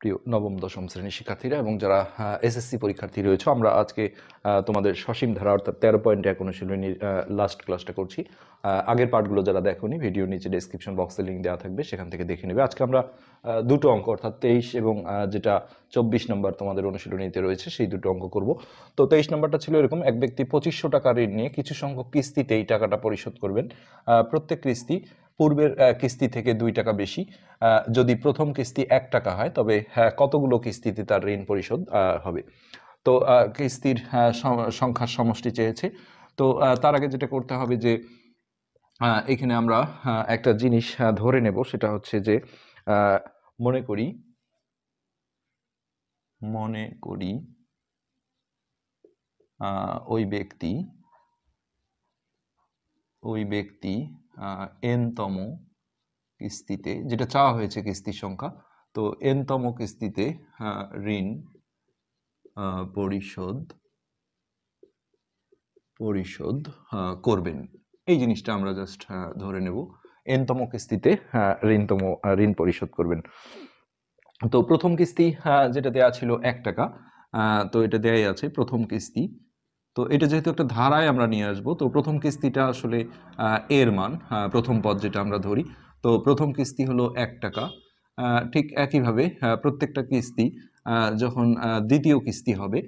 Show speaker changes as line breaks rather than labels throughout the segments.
প্রিয় নবম দশম শ্রেণীর শিক্ষার্থীরা এবং যারা এসএসসি পরীক্ষার্থী রয়েছে আমরা আজকে তোমাদের সসীম ধারা অর্থাৎ তেরো পয়েন্ট এক অনুশীলনীর লাস্ট ক্লাসটা করছি আগের পার্টগুলো যারা দেখোনি ভিডিও নিচে ডেসক্রিপশন বক্সে লিঙ্ক দেওয়া থাকবে সেখান থেকে দেখে নেবে আজকে আমরা দুটো অঙ্ক অর্থাৎ তেইশ এবং যেটা চব্বিশ নম্বর তোমাদের অনুশীলনীতে রয়েছে সেই দুটো অঙ্ক করব তো তেইশ নম্বরটা ছিল এরকম এক ব্যক্তি পঁচিশশো টাকা ঋণ নিয়ে কিছু সংখ্যক কিস্তিতে এই টাকাটা পরিশোধ করবেন প্রত্যেক কিস্তি পূর্বের কিস্তি থেকে দুই টাকা বেশি যদি প্রথম কিস্তি এক টাকা হয় তবে হ্যাঁ, কতগুলো কিস্তিতে তার ঋণ পরিশোধ হবে তো কিস্তির সংখ্যার সমষ্টি চেয়েছে তো তার আগে যেটা করতে হবে যে এখানে আমরা একটা জিনিস ধরে নেব সেটা হচ্ছে যে মনে করি মনে করি ওই ব্যক্তি ওই ব্যক্তি এনতম কিস্তিতে যেটা চাওয়া হয়েছে কিস্তির সংখ্যা তো এনতম কিস্তিতে হ্যাঁ, ঋণ পরিশোধ পরিশোধ হ্যাঁ, করবেন এই জিনিসটা আমরা জাস্ট হ্যাঁ, ধরে নেব এনতম কিস্তিতে ঋণতম ঋণ পরিশোধ করবেন তো প্রথম কিস্তি যেটা দেয়া ছিল এক টাকা তো এটা দেয়াই আছে প্রথম কিস্তি তো এটা যেহেতু একটা ধারায় আমরা নিয়ে আসবো তো প্রথম কিস্তিটা আসলে এর মান প্রথম পদ যেটা আমরা ধরি তো প্রথম কিস্তি হলো এক টাকা ঠিক একইভাবে প্রত্যেকটা কিস্তি যখন দ্বিতীয় কিস্তি হবে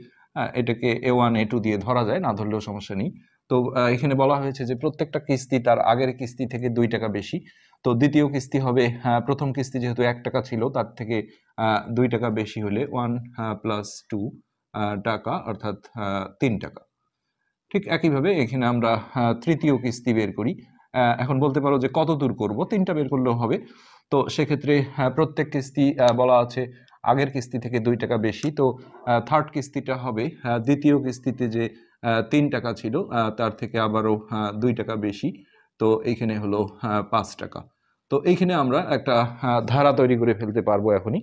এটাকে এ ওয়ান এ টু দিয়ে ধরা যায় না ধরলেও সমস্যা নেই তো এখানে বলা হয়েছে যে প্রত্যেকটা কিস্তি তার আগের কিস্তি থেকে দুই টাকা বেশি তো দ্বিতীয় কিস্তি হবে প্রথম কিস্তি যেহেতু এক টাকা ছিল তার থেকে দুই টাকা বেশি হলে ওয়ান প্লাস টু টাকা অর্থাৎ তিন টাকা ঠিক একইভাবে এখানে আমরা তৃতীয় কিস্তি বের করি এখন বলতে পারো যে কত দূর করবো তিনটা বের করলেও হবে তো সেক্ষেত্রে প্রত্যেক কিস্তি বলা আছে আগের কিস্তি থেকে দুই টাকা বেশি তো থার্ড কিস্তিটা হবে দ্বিতীয় কিস্তিতে যে তিন টাকা ছিল তার থেকে আবারও দুই টাকা বেশি তো এইখানে হলো পাঁচ টাকা তো এইখানে আমরা একটা ধারা তৈরি করে ফেলতে পারবো এখনই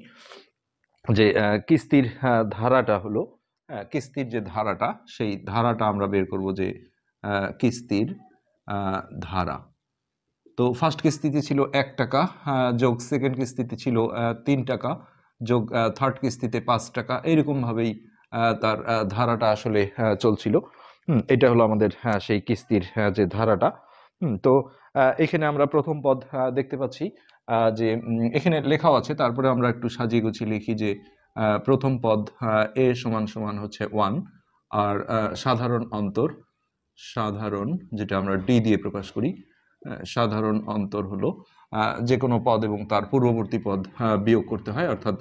যে কিস্তির ধারাটা হলো হ্যাঁ, কিস্তির যে ধারাটা সেই ধারাটা আমরা বের করব যে কিস্তির ধারা তো ফার্স্ট কিস্তিতে ছিল এক টাকা যোগ সেকেন্ড কিস্তিতে ছিল তিন টাকা যোগ থার্ড কিস্তিতে পাঁচ টাকা এইরকমভাবেই তার ধারাটা আসলে চলছিল এটা হলো আমাদের সেই কিস্তির যে ধারাটা তো এখানে আমরা প্রথম পদ দেখতে পাচ্ছি যে এখানে লেখাও আছে তারপরে আমরা একটু সাজিয়ে গুছিয়ে লিখি যে প্রথম পদ এ সমান সমান হচ্ছে ওয়ান আর সাধারণ অন্তর সাধারণ যেটা আমরা ডি দিয়ে প্রকাশ করি সাধারণ অন্তর হলো যে কোনো পদ এবং তার পূর্ববর্তী পদ বিয়োগ করতে হয় অর্থাৎ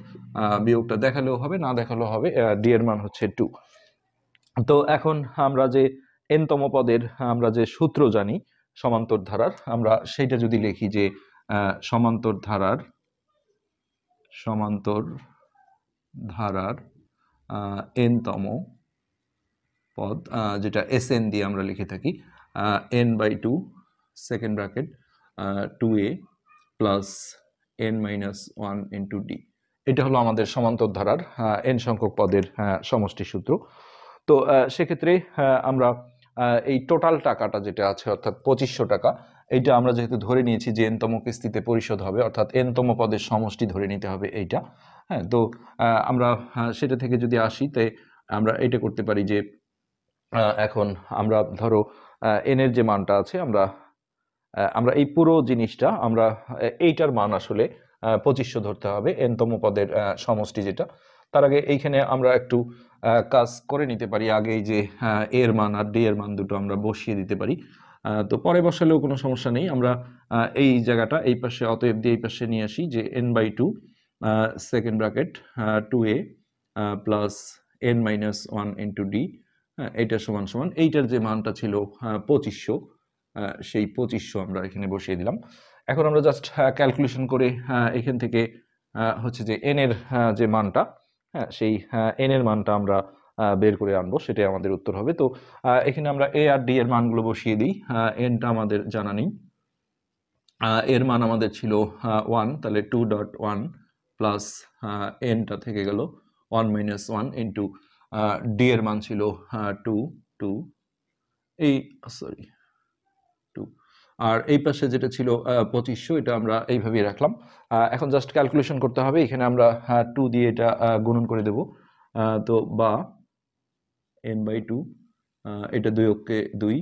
বিয়োগটা দেখালেও হবে না দেখালেও হবে ডি এর মান হচ্ছে টু তো এখন আমরা যে এনতম পদের আমরা যে সূত্র জানি সমান্তর ধারার আমরা সেইটা যদি লিখি যে সমান্তর ধারার সমান্তর ধারার এনতম পদ যেটা এস এন দিয়ে আমরা লিখে থাকি n by two second bracket two a plus n minus one into d এটা হলো আমাদের সমান্তর ধারার এন সংখ্যক পদের সমষ্টি সূত্র তো সেক্ষেত্রে আমরা এই টোটাল টাকাটা যেটা আছে অর্থাৎ পঁচিশশো টাকা এইটা আমরা যেহেতু ধরে নিয়েছি যে এনতম কিস্তিতে পরিশোধ হবে অর্থাৎ এনতম পদের সমষ্টি ধরে নিতে হবে এইটা হ্যাঁ তো আমরা সেটা থেকে যদি আসি তাই আমরা এটা করতে পারি যে এখন আমরা ধরো এনের যে মানটা আছে আমরা আমরা এই পুরো জিনিসটা আমরা এইটার মান আসলে পঁচিশশো ধরতে হবে এনতম পদের সমষ্টি যেটা তার আগে এইখানে আমরা একটু কাজ করে নিতে পারি আগেই যে এর মান আর ডি এর মান দুটো আমরা বসিয়ে দিতে পারি তো পরে বসালেও কোনো সমস্যা নেই আমরা এই জায়গাটা এই পাশে অতএব দিয়ে এই পাশে নিয়ে আসি যে n by two second bracket two a plus n minus one into d এইটার সমান সমান এইটার যে মানটা ছিল পঁচিশশো সেই পঁচিশশো আমরা এখানে বসিয়ে দিলাম এখন আমরা জাস্ট ক্যালকুলেশন করে এখান থেকে হচ্ছে যে এনের যে মানটা হ্যাঁ সেই এন এর মানটা আমরা বের করে আনবো সেটাই আমাদের উত্তর হবে তো এখানে আমরা এ আর ডি এর মানগুলো বসিয়ে দিই এনটা আমাদের জানা নেই এর মান আমাদের ছিল ওয়ান তাহলে টু ডট ওয়ান প্লাস এনটা থেকে গেল one minus one into d এর মান ছিল টু টু এই সরি টু আর এই পাশে যেটা ছিল পঁচিশশো এটা আমরা এইভাবেই রাখলাম এখন জাস্ট ক্যালকুলেশন করতে হবে এখানে আমরা টু দিয়ে এটা গুণন করে দেব তো বা এন বাই টু এটা দুই অক্ষে দুই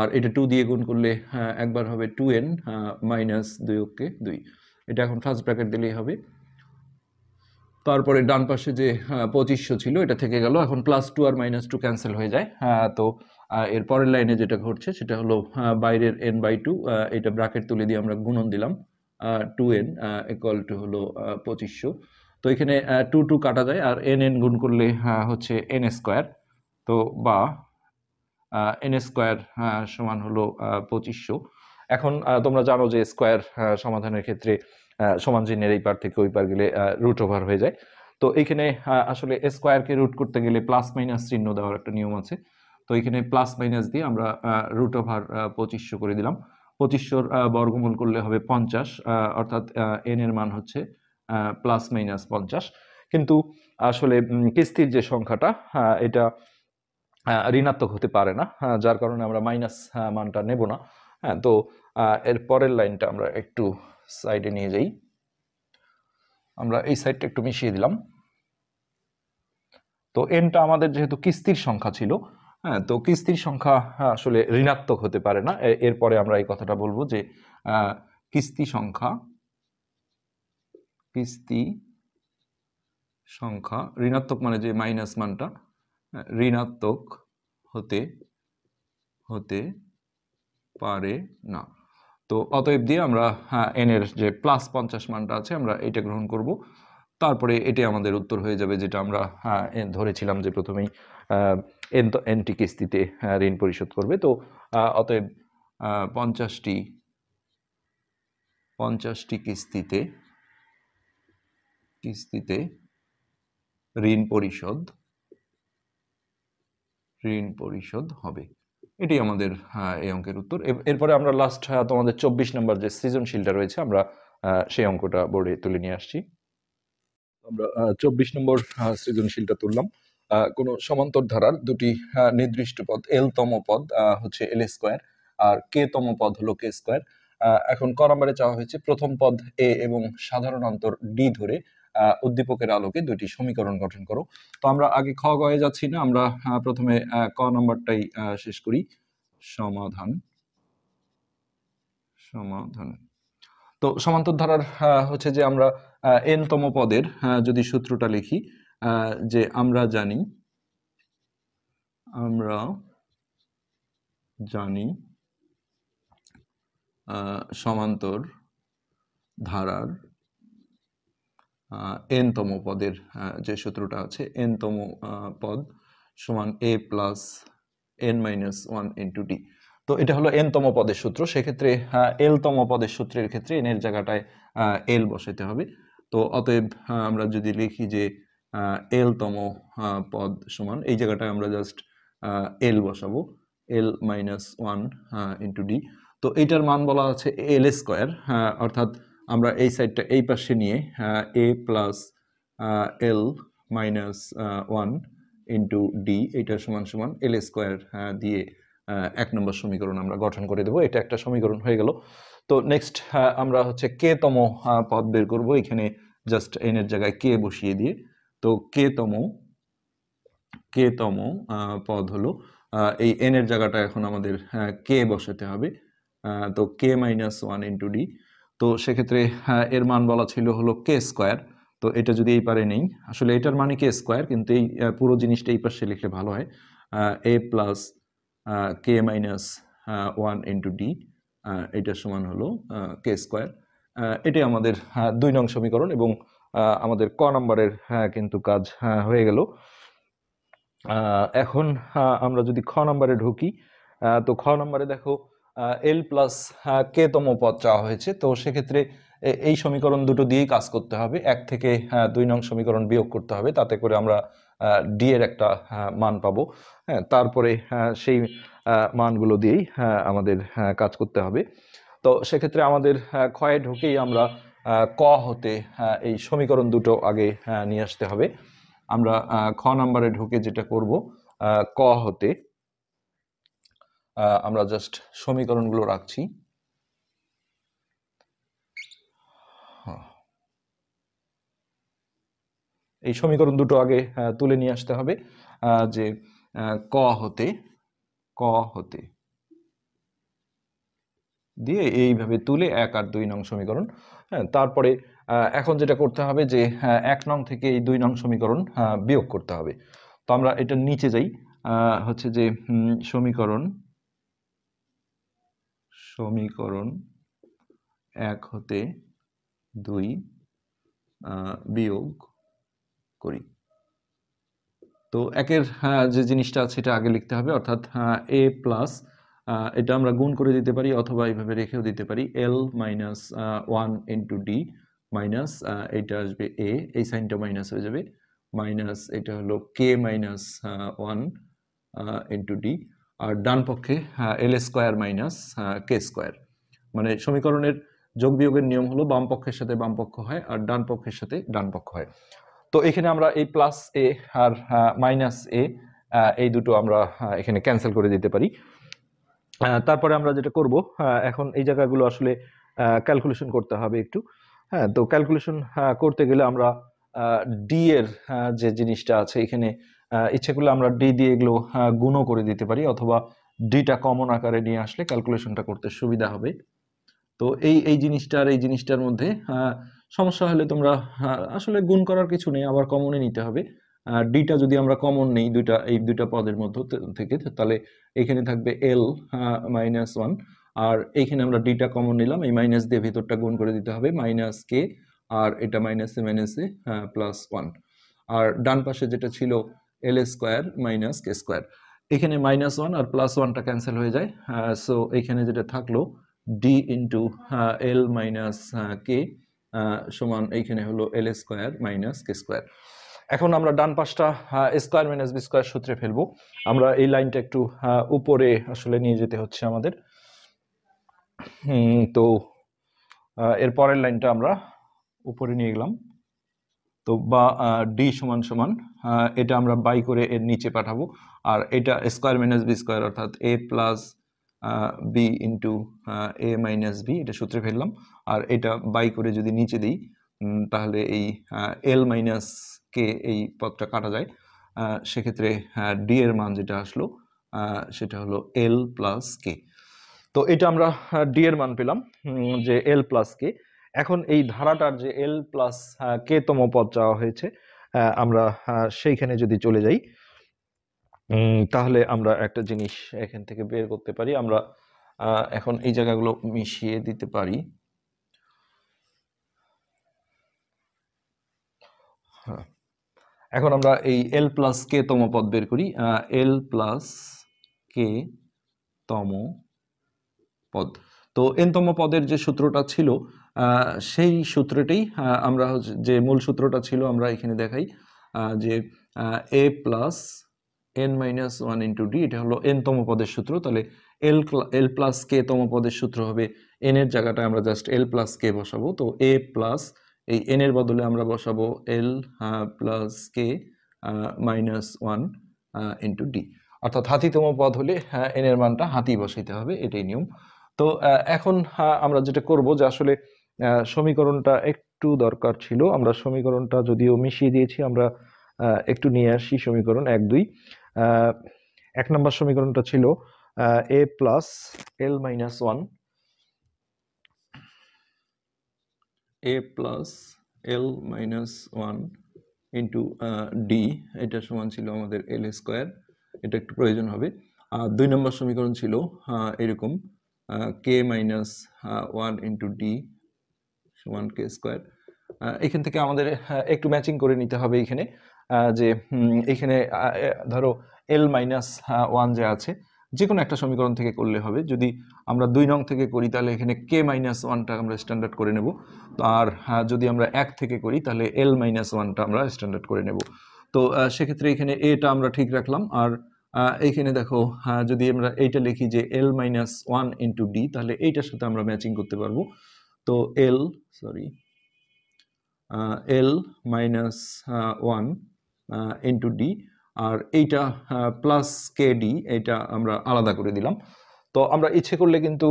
আর এটা টু দিয়ে গুণ করলে হ্যাঁ, একবার হবে টু এন মাইনাস দুই অক্ষে দুই এটা এখন ফার্স্ট ব্র্যাকেট দিলেই হবে তারপরে ডান পাশে যে হ্যাঁ, পঁচিশশো ছিল এটা থেকে গেল এখন প্লাস টু আর মাইনাস টু ক্যান্সেল হয়ে যায় হ্যাঁ, তো এর পরের লাইনে যেটা ঘটছে সেটা হলো বাইরের এন বাই টু এটা ব্র্যাকেট তুলে দিয়ে আমরা গুণন দিলাম টু এন ইকুয়াল টু হলো পঁচিশশো তো এখানে টু টু কাটা যায় আর এন এন গুণ করলে হচ্ছে এন স্কোয়ার তো বা এন স্কোয়ার সমান হলো পঁচিশশো এখন তোমরা জানো যে স্কোয়ার সমাধানের ক্ষেত্রে সমান চিহ্নের এই পার থেকে ওই পার গেলে রুট ওভার হয়ে যায় তো এইখানে আসলে স্কোয়ারকে রুট করতে গেলে প্লাস মাইনাস চিহ্ন দেওয়ার একটা নিয়ম আছে তো এইখানে প্লাস মাইনাস দিয়ে আমরা রুট ওভার পঁচিশশো করে দিলাম পঁচিশশোর বর্গমূল করলে হবে পঞ্চাশ অর্থাৎ এন এর মান হচ্ছে প্লাস মাইনাস পঞ্চাশ কিন্তু আসলে কিস্তির যে সংখ্যাটা এটা ঋণাত্মক হতে পারে না হ্যাঁ, যার কারণে আমরা মাইনাস হ্যাঁ, মানটা নেব না হ্যাঁ তো এর পরের লাইনটা আমরা একটু সাইডে নিয়ে যাই আমরা এই সাইডটা একটু মিশিয়ে দিলাম তো এনটা আমাদের যেহেতু কিস্তির সংখ্যা ছিল হ্যাঁ তো কিস্তির সংখ্যা হ্যাঁ, আসলে ঋণাত্মক হতে পারে না এরপরে আমরা এই কথাটা বলবো যে কিস্তি সংখ্যা কিস্তি সংখ্যা ঋণাত্মক মানে যে মাইনাস মানটা ঋণাত্মক হতে হতে পারে না তো অতএব দিয়ে আমরা এন হ্যাঁ, এর যে প্লাস পঞ্চাশ মানটা আছে আমরা এটা গ্রহণ করব তারপরে এটি আমাদের উত্তর হয়ে যাবে যেটা আমরা হ্যাঁ, ধরেছিলাম যে প্রথমেই এন তো এনটি কিস্তিতে হ্যাঁ, ঋণ পরিশোধ করবে তো অতএব পঞ্চাশটি পঞ্চাশটি কিস্তিতে কিস্তিতে ঋণ পরিশোধ ঋণ পরিশোধ হবে এটি আমাদের এই অঙ্কের উত্তর এরপরে আমরা লাস্ট তোমাদের চব্বিশ নম্বর যে সৃজনশীলটা রয়েছে আমরা সেই অঙ্কটা বোর্ডে তুলে নিয়ে আসছি আমরা চব্বিশ নম্বর সৃজনশীলটা তুললাম কোনো সমান্তর ধারার দুটি নির্দিষ্ট পদ এল তম পদ হচ্ছে এল স্কোয়ার আর কে তম পদ হলো কে স্কোয়ার এখন ক নম্বরে চাওয়া হয়েছে প্রথম পদ এ এবং সাধারণ অন্তর ডি ধরে উদ্দীপকের আলোকে দুইটি সমীকরণ গঠন করো তো আমরা আগে খ গয়ে যাচ্ছি না আমরা প্রথমে ক নম্বরটাই শেষ করি সমাধান সমাধান তো সমান্তর ধারার হচ্ছে যে আমরা এন তম পদের যদি সূত্রটা লিখি যে আমরা জানি আমরা জানি সমান্তর ধারার এনতম পদের যে সূত্রটা আছে এনতম পদ সমান a plus n minus one into d তো এটা হলো এনতম পদের সূত্র সেক্ষেত্রে এলতম পদের সূত্রের ক্ষেত্রে এনের জায়গাটায় এল বসাতে হবে তো অতএব আমরা যদি লিখি যে এলতম পদ সমান এই জায়গাটায় আমরা জাস্ট এল বসাবো l minus one into d তো এটার মান বলা আছে এল স্কোয়ার অর্থাৎ আমরা এই সাইডটা এই পাশে নিয়ে a plus l minus one into d এটা সমান সমান এল স্কোয়ার দিয়ে এক নম্বর সমীকরণ আমরা গঠন করে দেবো এটা একটা সমীকরণ হয়ে গেল তো নেক্সট আমরা হচ্ছে কে তম পদ বের করব এখানে জাস্ট এনের জায়গায় কে বসিয়ে দিয়ে তো কে তম কে তম পদ হলো এই এনের জায়গাটা এখন আমাদের কে বসাতে হবে তো k minus one into d তো সেক্ষেত্রে হ্যাঁ, এর মান বলা ছিল হলো কে স্কোয়ার তো এটা যদি এই পারে নেই আসলে এটার মানে কে স্কোয়ার কিন্তু এই পুরো জিনিসটা এই পাশে লিখলে ভালো হয় a plus k minus one into d এটার সমান হলো কে স্কোয়ার এটাই আমাদের হ্যাঁ, দুই নং সমীকরণ এবং আমাদের ক নম্বরের হ্যাঁ, কিন্তু কাজ হয়ে গেল এখন আমরা যদি খ নম্বরে ঢুকি তো খ নম্বরে দেখো এল প্লাস কে তম পদ চাওয়া হয়েছে তো সেক্ষেত্রে এই সমীকরণ দুটো দিয়েই কাজ করতে হবে এক থেকে হ্যাঁ, দুই নং সমীকরণ বিয়োগ করতে হবে তাতে করে আমরা ডি এর একটা হ্যাঁ, মান পাবো হ্যাঁ তারপরে হ্যাঁ, সেই মানগুলো দিয়েই আমাদের কাজ করতে হবে তো সেক্ষেত্রে আমাদের ক্ষয়ে ঢুকেই আমরা ক হতে এই সমীকরণ দুটো আগে নিয়ে আসতে হবে আমরা খ নাম্বারে ঢুকে যেটা করব ক হতে আমরা জাস্ট সমীকরণগুলো রাখছি হ্যাঁ। এই সমীকরণ দুটো আগে তুলে নিয়ে আসতে হবে যে ক হতে ক হতে দিয়ে এইভাবে তুলে এক আর দুই নং সমীকরণ হ্যাঁ তারপরে এখন যেটা করতে হবে যে এক নং থেকে এই দুই নং সমীকরণ বিয়োগ করতে হবে তো আমরা এটা নিচে যাই হচ্ছে যে সমীকরণ সমীকরণ এক হতে দুই বিয়োগ করি তো একের যে জিনিসটা আছে সেটা আগে লিখতে হবে অর্থাৎ এ প্লাস এটা আমরা গুণ করে দিতে পারি অথবা এইভাবে রেখেও দিতে পারি l minus one into d minus এটা আসবে এ এই সাইনটা মাইনাস হয়ে যাবে মাইনাস এটা হলো k minus one into d আর ডান পক্ষে l square minus k square মানে সমীকরণের যোগ বিয়োগের নিয়ম হলো বাম পক্ষের সাথে বাম পক্ষ হয় আর ডান পক্ষের সাথে ডান পক্ষ হয় তো এখানে আমরা এই প্লাস এ আর মাইনাস এ এই দুটো আমরা এখানে ক্যান্সেল করে দিতে পারি তারপরে আমরা যেটা করব এখন এই জায়গাগুলো আসলে ক্যালকুলেশন করতে হবে একটু হ্যাঁ তো ক্যালকুলেশন করতে গেলে আমরা ডি এর যে জিনিসটা আছে এখানে ইচ্ছে করলে আমরা ডি দিয়ে এগুলো গুণও করে দিতে পারি অথবা ডিটা কমন আকারে নিয়ে আসলে ক্যালকুলেশনটা করতে সুবিধা হবে তো এই এই জিনিসটার এই জিনিসটার মধ্যে সমস্যা হলে তোমরা আসলে গুণ করার কিছু নেই আবার কমনে নিতে হবে ডিটা যদি আমরা কমন নেই দুইটা এই দুইটা পদের মধ্যে থেকে তাহলে এখানে থাকবে এল মাইনাস ওয়ান আর এইখানে আমরা ডিটা কমন নিলাম এই মাইনাস দিয়ে ভেতরটা গুণ করে দিতে হবে মাইনাস কে আর এটা মাইনাসে মাইনাসে প্লাস ওয়ান আর ডান পাশে যেটা ছিল l square minus k square এখানে মাইনাস ওয়ান আর প্লাস ওয়ানটা ক্যান্সেল হয়ে যায় সো এখানে যেটা থাকলো d into l minus k সমান এইখানে হলো l square minus k square এখন আমরা ডান পাশটা স্কোয়ার মাইনাস বি স্কোয়ার সূত্রে ফেলবো আমরা এই লাইনটা একটু উপরে আসলে নিয়ে যেতে হচ্ছে আমাদের তো এর পরের লাইনটা আমরা উপরে নিয়ে গেলাম তো বা ডি সমান সমান এটা আমরা বাই করে এর নিচে পাঠাবো আর এটা স্কোয়ার মাইনাস বি স্কোয়ার অর্থাৎ a plus b into a minus b এটা সূত্রে ফেললাম আর এটা বাই করে যদি নিচে দিই তাহলে এই এল মাইনাস কে এই পদটা কাটা যায় সেক্ষেত্রে ডি এর মান যেটা আসলো সেটা হলো এল প্লাস কে তো এটা আমরা ডি এর মান পেলাম যে এল প্লাস কে এখন এই ধারাটার যে এল প্লাস কে তম পদ চাওয়া হয়েছে আমরা সেইখানে যদি চলে যাই তাহলে আমরা একটা জিনিস এখান থেকে বের করতে পারি আমরা এখন এই জায়গাগুলো মিশিয়ে দিতে পারি হ্যাঁ। এখন আমরা এই এল প্লাস কে তম পদ বের করি এল প্লাস কে তম পদ তো এনতম পদের যে সূত্রটা ছিল সেই সূত্রটাই আমরা যে মূল সূত্রটা ছিল আমরা এখানে দেখাই যে a plus n minus one into d এটা হলো এনতম পদের সূত্র তাহলে এল এল প্লাস কে তম পদের সূত্র হবে এন এর জায়গাটায় আমরা জাস্ট এল প্লাস কে বসাবো তো এ প্লাস এই এন এর বদলে আমরা বসাবো l plus k minus one into d অর্থাৎ হাতিতম পদ হলে এন হ্যাঁ, এর মানটা হাতি বসাইতে হবে এটাই নিয়ম তো এখন আমরা যেটা করব যে আসলে সমীকরণটা একটু দরকার ছিল আমরা সমীকরণটা যদিও মিশিয়ে দিয়েছি আমরা একটু নিয়ে আসি সমীকরণ এক দুই এক নম্বর সমীকরণটা ছিল a plus l minus one a plus l minus one into d এটা সমান ছিল আমাদের এল স্কোয়ার এটা একটু প্রয়োজন হবে আর দুই নম্বর সমীকরণ ছিল এরকম k minus one into d সমান কে স্কোয়ার এখান থেকে আমাদের একটু ম্যাচিং করে নিতে হবে এখানে যে এখানে ধরো এল মাইনাস ওয়ান যে আছে যে কোনো একটা সমীকরণ থেকে করলে হবে যদি আমরা দুই নং থেকে করি তাহলে এখানে কে মাইনাস ওয়ানটা আমরা স্ট্যান্ডার্ড করে নেব আর যদি আমরা এক থেকে করি তাহলে এল মাইনাস ওয়ানটা আমরা স্ট্যান্ডার্ড করে নেব তো সেক্ষেত্রে এখানে এটা আমরা ঠিক রাখলাম আর এইখানে দেখো যদি আমরা এইটা লিখি যে l minus one into d তাহলে এইটার সাথে আমরা ম্যাচিং করতে পারবো তো l sorry l minus one into d আর এইটা প্লাস কে ডি এইটা আমরা আলাদা করে দিলাম তো আমরা ইচ্ছে করলে কিন্তু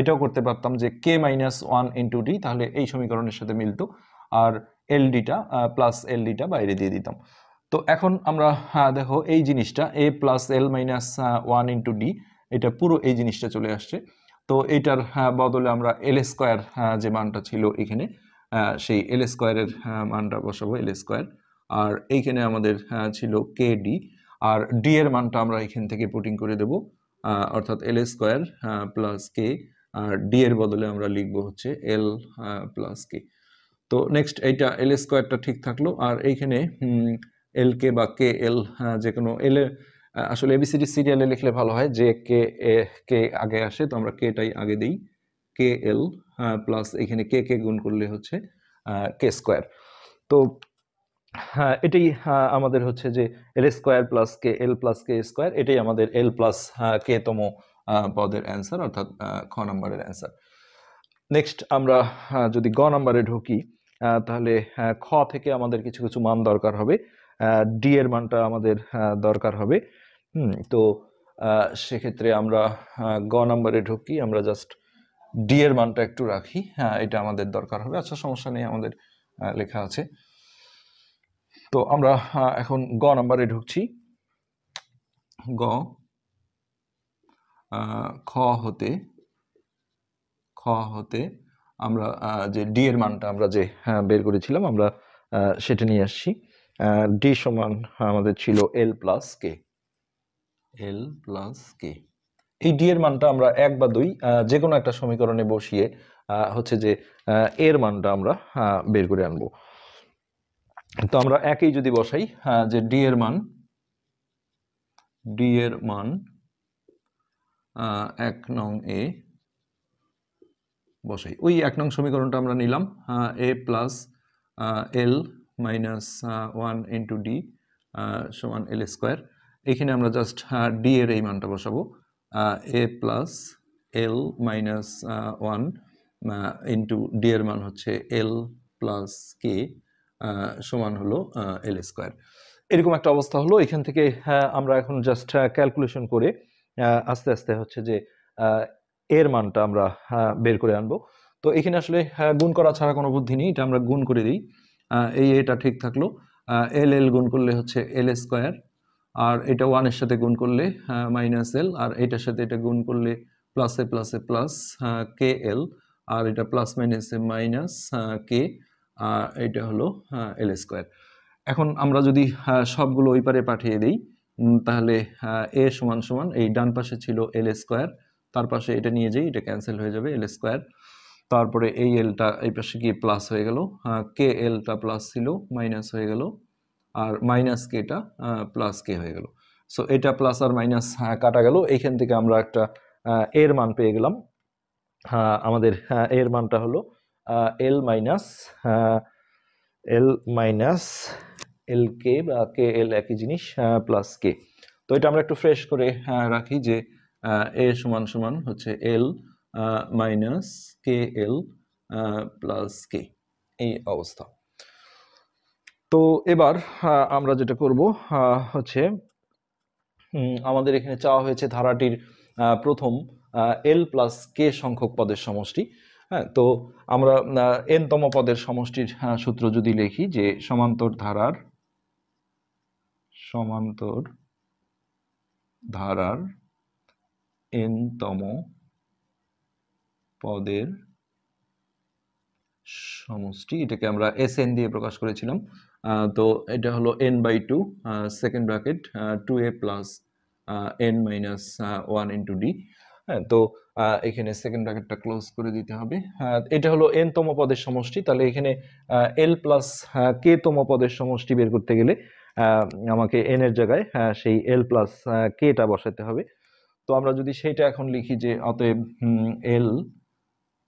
এটাও করতে পারতাম যে k minus one into d তাহলে এই সমীকরণের সাথে মিলতো আর এল ডিটা প্লাস এল ডিটা বাইরে দিয়ে দিতাম তো এখন আমরা হ্যাঁ, দেখো এই জিনিসটা a plus l minus one into d এটা পুরো এই জিনিসটা চলে আসছে তো এটার হ্যাঁ, বদলে আমরা এল স্কোয়ার যে মানটা ছিল এখানে সেই এল স্কোয়ারের হ্যাঁ, মানটা বসাবো এল স্কোয়ার আর এইখানে আমাদের ছিল কে ডি আর ডি এর মানটা আমরা এখান থেকে পুটিং করে দেব অর্থাৎ এল স্কোয়ার প্লাস কে আর ডি এর বদলে আমরা লিখবো হচ্ছে এল প্লাস কে তো নেক্সট এইটা এল স্কোয়ারটা ঠিক থাকলো আর এইখানে এল কে বা কে এল যে কোনো এল আসলে এবিসিডি সিরিয়ালে লিখলে ভালো হয় যে কে এ কে আগে আসে তো আমরা কেটাই আগে দিই কে এল প্লাস এখানে কে কে গুণ করলে হচ্ছে কে স্কোয়ার তো হ্যাঁ, এটাই আমাদের হচ্ছে যে l square plus k l plus k square এটাই আমাদের এল প্লাস কে তম পদের অ্যান্সার অর্থাৎ খ নম্বরের অ্যান্সার নেক্সট আমরা যদি গ নম্বরে ঢুকি তাহলে খ থেকে আমাদের কিছু কিছু মান দরকার হবে ডি এর মানটা আমাদের দরকার হবে হুম তো সেক্ষেত্রে আমরা গ নাম্বারে ঢুকি আমরা জাস্ট ডি এর মানটা একটু রাখি হ্যাঁ এটা আমাদের দরকার হবে আচ্ছা সমস্যা নেই আমাদের লেখা আছে তো আমরা এখন গ নাম্বারে ঢুকছি গ খ হতে খ হতে আমরা যে ডি এর মানটা আমরা যে হ্যাঁ, বের করেছিলাম আমরা সেটা নিয়ে আসছি ডি সমান হ্যাঁ, আমাদের ছিল l plus k l plus কে এই ডি এর মানটা আমরা এক বা দুই যে কোনো একটা সমীকরণে বসিয়ে হচ্ছে যে এর মানটা আমরা বের করে আনবো তো আমরা একই যদি বসাই যে ডি এর মান ডি এর মান এক নং এ বসাই ওই এক নং সমীকরণটা আমরা নিলাম a plus l minus one into d সমান এল স্কোয়ার এখানে আমরা জাস্ট ডি uh, এর এই মানটা বসাবো a plus l minus one into d এর মান হচ্ছে এল প্লাস কে সমান হলো এল uh, স্কোয়ার এরকম একটা অবস্থা হলো এখান থেকে uh, আমরা এখন জাস্ট ক্যালকুলেশন করে আস্তে আস্তে হচ্ছে যে এর মানটা আমরা বের করে আনবো তো এখানে আসলে গুণ করা ছাড়া কোনো বুদ্ধি নেই এটা আমরা গুণ করে দিই এই এটা ঠিক থাকলো এল এল গুণ করলে হচ্ছে এল স্কোয়ার আর এটা ওয়ানের সাথে গুণ করলে মাইনাস এল আর এটার সাথে এটা গুণ করলে প্লাসে প্লাসে প্লাস কে এল আর এটা প্লাস মাইনাসে মাইনাস কে আর এটা হলো এল স্কোয়ার এখন আমরা যদি সবগুলো ওই পারে পাঠিয়ে দিই তাহলে এ সমান সমান এই ডান পাশে ছিল এল স্কোয়ার তার পাশে এটা নিয়ে যাই এটা ক্যান্সেল হয়ে যাবে এল স্কোয়ার তারপরে এই এলটা এই পাশে গিয়ে প্লাস হয়ে গেল কে এলটা প্লাস ছিল মাইনাস হয়ে গেল আর মাইনাস কেটা প্লাস কে হয়ে গেল সো এটা প্লাস আর মাইনাস হ্যাঁ, কাটা গেল এইখান থেকে আমরা একটা এর মান পেয়ে গেলাম আমাদের এর মানটা হলো এল মাইনাস এল মাইনাস এল কে বা কে এল একই জিনিস প্লাস কে তো এটা আমরা একটু ফ্রেশ করে রাখি যে এ সমান সমান হচ্ছে l minus k l plus কে এই অবস্থা তো এবার আমরা যেটা করব হচ্ছে আমাদের এখানে চাওয়া হয়েছে ধারাটির প্রথম এল প্লাস কে সংখ্যক পদের সমষ্টি হ্যাঁ তো আমরা এনতম পদের সমষ্টির সূত্র যদি লিখি যে সমান্তর ধারার সমান্তর ধারার এনতম পদের সমষ্টি এটাকে আমরা এস এন দিয়ে প্রকাশ করেছিলাম তো এটা হলো n by two second bracket two a plus n minus one into d হ্যাঁ তো এখানে সেকেন্ড ব্র্যাকেটটা ক্লোজ করে দিতে হবে হ্যাঁ, এটা হলো এন তম পদের সমষ্টি তাহলে এখানে এল প্লাস কে তম পদের সমষ্টি বের করতে গেলে আমাকে এন এর জায়গায় সেই এল প্লাস কেটা বসাতে হবে তো আমরা যদি সেটা এখন লিখি যে অতএব এল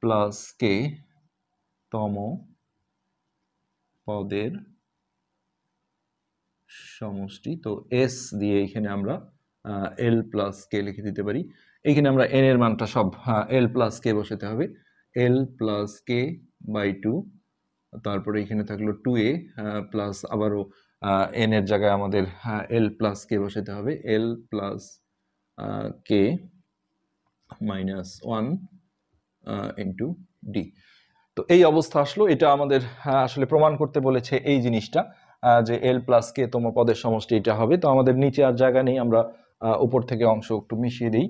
প্লাস কে তম পদের সমষ্টি তো এস দিয়ে এখানে আমরা এল প্লাস কে লিখে দিতে পারি এইখানে আমরা এন এর মানটা সব এল হ্যাঁ, প্লাস কে বসাতে হবে l plus k by two তারপরে এখানে থাকলো টু এ প্লাস আবারও এন এর জায়গায় আমাদের এল হ্যাঁ, প্লাস কে বসাতে হবে l plus k minus one into d তো এই অবস্থা আসলো এটা আমাদের হ্যাঁ, আসলে প্রমাণ করতে বলেছে এই জিনিসটা যে এল প্লাস কে তোম পদের সমষ্টি এটা হবে তো আমাদের নিচে আর জায়গা নেই আমরা উপর থেকে অংশ একটু মিশিয়ে দিই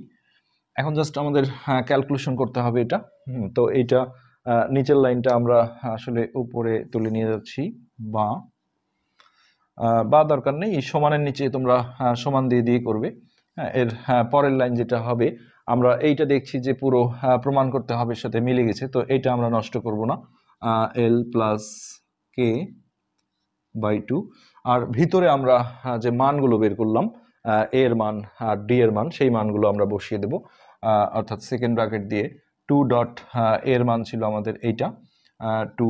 এখন জাস্ট আমাদের ক্যালকুলেশন করতে হবে এটা তো এইটা নিচের লাইনটা আমরা হ্যাঁ, আসলে উপরে তুলে নিয়ে যাচ্ছি বা বা দরকার নেই সমানের নিচে তোমরা হ্যাঁ, সমান দিয়ে দিয়ে করবে হ্যাঁ এর পরের লাইন যেটা হবে আমরা এইটা দেখছি যে পুরো প্রমাণ করতে হবে সাথে মিলে গেছে তো এটা আমরা নষ্ট করব না l plus k by two আর ভিতরে আমরা যে মানগুলো বের করলাম এ এর মান আর ডি এর মান সেই মানগুলো আমরা বসিয়ে দেব অর্থাৎ সেকেন্ড ব্র্যাকেট দিয়ে টু ডট এর মান ছিল আমাদের এইটা টু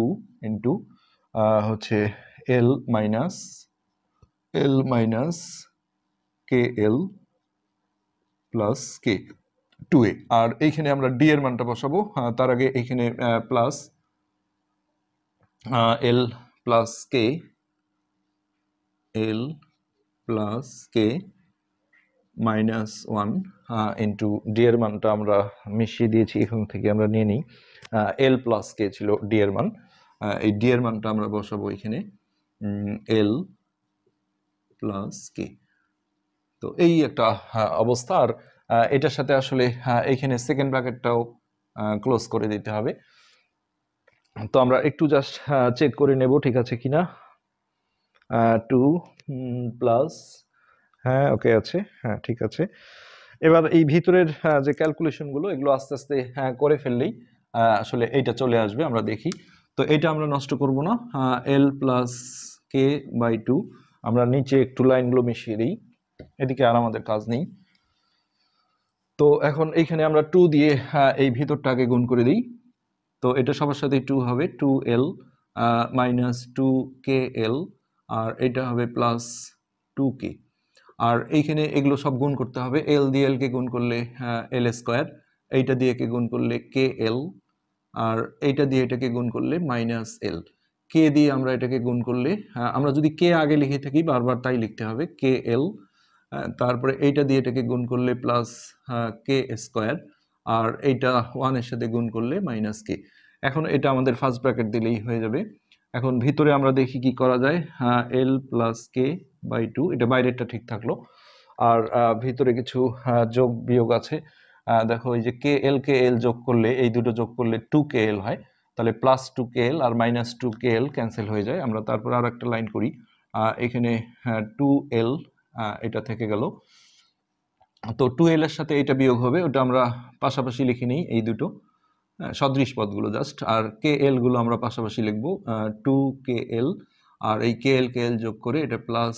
ইন্টু হচ্ছে l minus l minus k l plus k two a আর এইখানে আমরা ডি এর মানটা বসাবো তার আগে এইখানে plus l plus k l plus k minus one into d এর মানটা আমরা মিশিয়ে দিয়েছি এখান থেকে আমরা নিয়ে নিই এল প্লাস কে ছিল ডি এর মান এই ডি এর মানটা আমরা বসাবো এখানে এল প্লাস কে তো এই একটা অবস্থা আর এটার সাথে আসলে এইখানে সেকেন্ড ব্র্যাকেটটাও ক্লোজ করে দিতে হবে তো আমরা একটু জাস্ট চেক করে নেব ঠিক আছে কিনা টু প্লাস হ্যাঁ ওকে আছে হ্যাঁ ঠিক আছে এবার এই ভিতরের যে ক্যালকুলেশনগুলো এগুলো আস্তে আস্তে হ্যাঁ, করে ফেললেই আসলে এইটা চলে আসবে আমরা দেখি তো এটা আমরা নষ্ট করব না l plus k by two আমরা নিচে একটু লাইনগুলো মিশিয়ে দিই এদিকে আর আমাদের কাজ নেই তো এখন এইখানে আমরা টু দিয়ে এই ভিতরটাকে গুণ করে দিই তো এটা সবার সাথে টু হবে two l minus two k l আর এটা হবে প্লাস টু কে আর এইখানে এগুলো সব গুণ করতে হবে এল দিয়ে এলকে গুণ করলে এল স্কোয়ার এইটা দিয়ে কে গুণ করলে কে এল আর এইটা দিয়ে এটাকে গুণ করলে মাইনাস এল কে দিয়ে আমরা এটাকে গুণ করলে আমরা যদি কে আগে লিখে থাকি বারবার তাই লিখতে হবে কে এল তারপরে এইটা দিয়ে এটাকে গুণ করলে প্লাস কে স্কোয়ার আর এইটা ওয়ানের সাথে গুণ করলে মাইনাস কে এখন এটা আমাদের ফার্স্ট ব্র্যাকেট দিলেই হয়ে যাবে এখন ভিতরে আমরা দেখি কি করা যায় হ্যাঁ l plus k by two এটা বাইরেরটা ঠিক থাকলো আর ভিতরে কিছু যোগ বিয়োগ আছে দেখো এই যে কে এল কে এল যোগ করলে এই দুটো যোগ করলে টু কে এল হয় তাহলে প্লাস টু কে এল আর minus two k l cancel হয়ে যায় আমরা তারপর আর একটা লাইন করি এখানে টু এল এটা থেকে গেল তো টু এল এর সাথে এটা বিয়োগ হবে ওটা আমরা পাশাপাশি লিখে নিই এই দুটো সদৃশ পদগুলো জাস্ট আর কে এলগুলো আমরা পাশাপাশি লিখব টু কে এল আর এই কে এল কে এল যোগ করে এটা প্লাস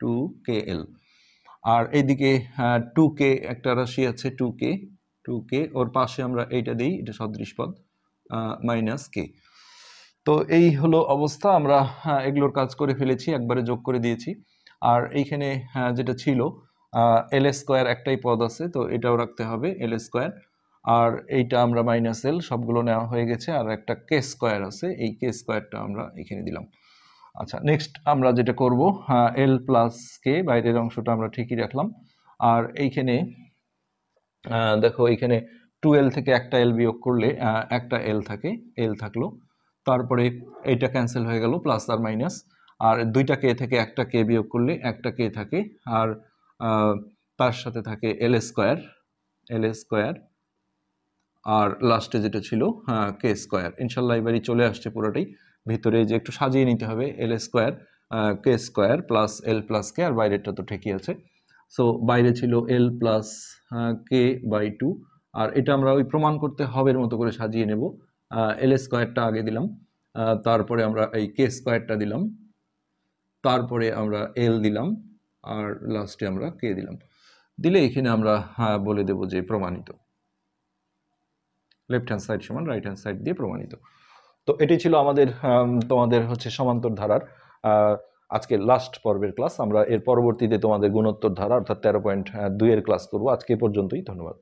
টু কে এল আর এইদিকে টু কে একটা রাশি আছে টু কে টু কে ওর পাশে আমরা এইটা দিই এটা সদৃশ পদ মাইনাস কে তো এই হলো অবস্থা আমরা এগুলোর কাজ করে ফেলেছি একবারে যোগ করে দিয়েছি আর এইখানে হ্যাঁ, যেটা ছিল এল স্কোয়ার একটাই পদ আছে তো এটাও রাখতে হবে এল স্কোয়ার আর এইটা আমরা মাইনাস এল সবগুলো নেওয়া হয়ে গেছে আর একটা কে স্কোয়ার আছে এই কে স্কোয়ারটা আমরা এখানে দিলাম আচ্ছা নেক্সট আমরা যেটা করব এল প্লাস কে বাইরের অংশটা আমরা ঠিকই রাখলাম আর এইখানে দেখো এইখানে টু এল থেকে একটা এল বিয়োগ করলে একটা এল থাকে এল থাকলো তারপরে এইটা ক্যান্সেল হয়ে গেল প্লাস আর মাইনাস আর দুইটা কে থেকে একটা কে বিয়োগ করলে একটা কে থাকে আর তার সাথে থাকে এল স্কোয়ার এল স্কোয়ার আর লাস্টে যেটা ছিল হ্যাঁ, কে স্কোয়ার ইনশাল্লাহ এবারই চলে আসছে পুরোটাই ভিতরে যে একটু সাজিয়ে নিতে হবে l square k square plus l plus k আর বাইরেরটা তো ঠিকই আছে সো বাইরে ছিল l plus k by two আর এটা আমরা ওই প্রমাণ করতে হবের মতো করে সাজিয়ে নেব এল স্কোয়ারটা আগে দিলাম তারপরে আমরা এই কে স্কোয়ারটা দিলাম তারপরে আমরা এল দিলাম আর লাস্টে আমরা কে দিলাম দিলে এখানে আমরা হ্যাঁ বলে দেব যে প্রমাণিত লেফট হ্যান্ড সাইড সমান রাইট হ্যান্ড সাইড দিয়ে প্রমাণিত তো এটি ছিল আমাদের তোমাদের হচ্ছে সমান্তর ধারার আজকে লাস্ট পর্বের ক্লাস আমরা এর পরবর্তীতে তোমাদের গুণোত্তর ধারা অর্থাৎ তেরো পয়েন্ট দুইয়ের ক্লাস করবো আজকে পর্যন্তই ধন্যবাদ